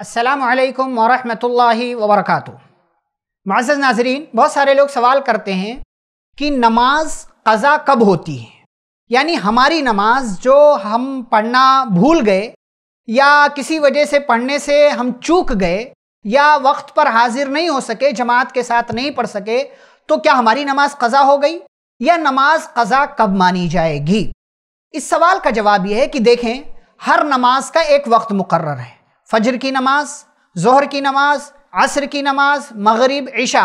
असलकम वरहि वबरक माज नाजरीन बहुत सारे लोग सवाल करते हैं कि नमाज कज़ा कब होती है यानी हमारी नमाज जो हम पढ़ना भूल गए या किसी वजह से पढ़ने से हम चूक गए या वक्त पर हाजिर नहीं हो सके जमात के साथ नहीं पढ़ सके तो क्या हमारी नमाज कज़ा हो गई या नमाज कज़ा कब मानी जाएगी इस सवाल का जवाब यह है कि देखें हर नमाज का एक वक्त मुकर है फजर की नमाज जहर की नमाज असर की नमाज मगरिब इशा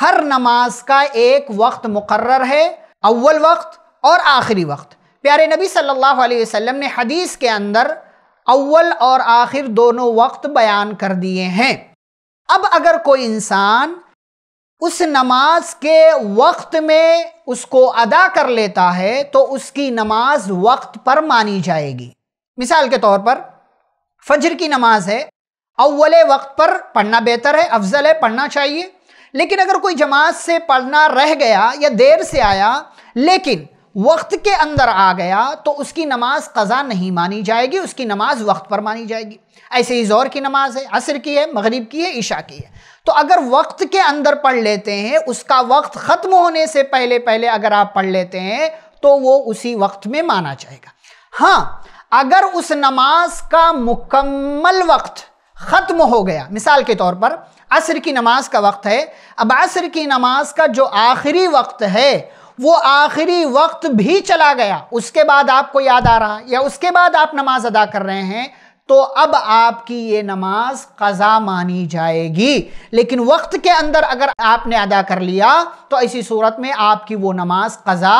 हर नमाज का एक वक्त मुकर्र है अव्वल वक्त और आखिरी वक्त प्यारे नबी सल्लल्लाहु अलैहि वसल्लम ने हदीस के अंदर अव्वल और आखिर दोनों वक्त बयान कर दिए हैं अब अगर कोई इंसान उस नमाज के वक्त में उसको अदा कर लेता है तो उसकी नमाज वक्त पर मानी जाएगी मिसाल के तौर पर फजर की नमाज है अव्वल वक्त पर पढ़ना बेहतर है अफजल है पढ़ना चाहिए लेकिन अगर कोई जमात से पढ़ना रह गया या देर से आया लेकिन वक्त के अंदर आ गया तो उसकी नमाज कज़ा नहीं मानी जाएगी उसकी नमाज वक्त पर मानी जाएगी ऐसे ही ज़ोर की नमाज है असर की है मगरिब की है ईशा की है तो अगर वक्त के अंदर पढ़ लेते हैं उसका वक्त ख़त्म होने से पहले पहले अगर आप पढ़ लेते हैं तो वो उसी वक्त में माना जाएगा हाँ अगर उस नमाज का मुकम्मल वक्त ख़त्म हो गया मिसाल के तौर पर असर की नमाज का वक्त है अब असर की नमाज का जो आखिरी वक्त है वो आखिरी वक्त भी चला गया उसके बाद आपको याद आ रहा या उसके बाद आप नमाज अदा कर रहे हैं तो अब आपकी ये नमाज कज़ा मानी जाएगी लेकिन वक्त के अंदर अगर आपने अदा कर लिया तो ऐसी सूरत में आपकी वो नमाज कज़ा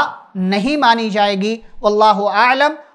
नहीं मानी जाएगी अल्लाह आलम